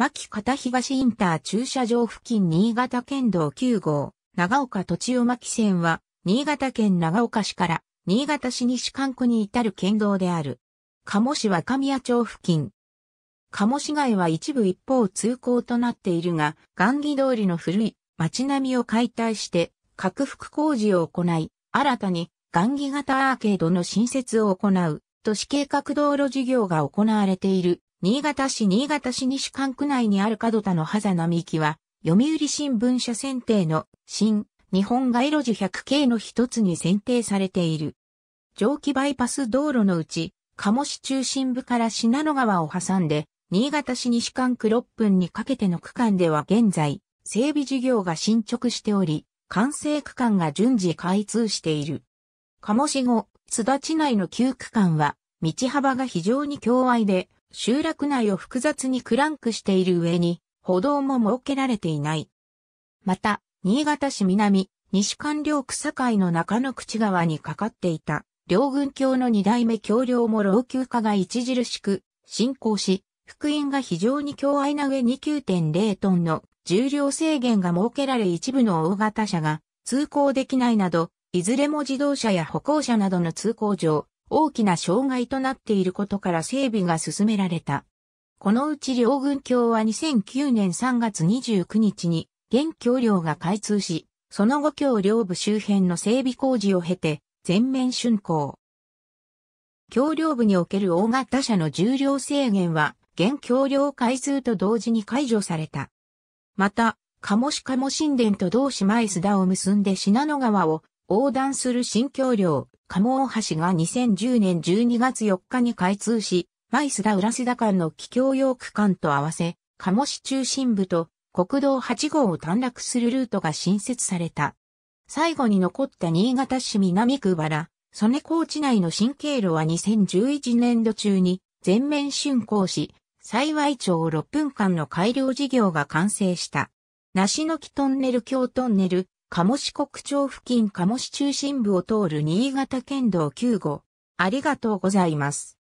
牧片東インター駐車場付近新潟県道9号、長岡土地尾牧線は、新潟県長岡市から、新潟市西関区に至る県道である。鴨市若宮町付近。鴨市街は一部一方通行となっているが、雁木通りの古い町並みを解体して、拡幅工事を行い、新たに雁木型アーケードの新設を行う、都市計画道路事業が行われている新潟市新潟市西館区内にある角田の狭間並きは、読売新聞社選定の新日本街路樹100系の一つに選定されている。蒸気バイパス道路のうち、鴨市中心部から信濃川を挟んで、新潟市西館区6分にかけての区間では現在、整備事業が進捗しており、完成区間が順次開通している。鴨市後、津田地内の旧区間は、道幅が非常に狭隘で、集落内を複雑にクランクしている上に、歩道も設けられていない。また、新潟市南、西官僚草会の中の口側にかかっていた、両軍橋の二代目橋梁も老朽化が著しく、進行し、福音が非常に強愛な上に9.0トンの重量制限が設けられ一部の大型車が通行できないなど、いずれも自動車や歩行者などの通行上、大きな障害となっていることから整備が進められた。このうち両軍橋は2009年3月29日に現橋梁が開通し、その後橋梁部周辺の整備工事を経て全面竣工。橋梁部における大型車の重量制限は現橋梁開通と同時に解除された。また、鴨志鴨神殿と同市前須田を結んで信濃川を横断する新橋梁、鴨大橋が2010年12月4日に開通し、ス須田浦須田間の帰境用区間と合わせ、鴨市中心部と国道8号を短絡するルートが新設された。最後に残った新潟市南区原、曽根高地内の新経路は2011年度中に全面竣工し、幸い町6分間の改良事業が完成した。梨の木トンネル京トンネル、鴨志国町付近鴨志中心部を通る新潟県道9号。ありがとうございます。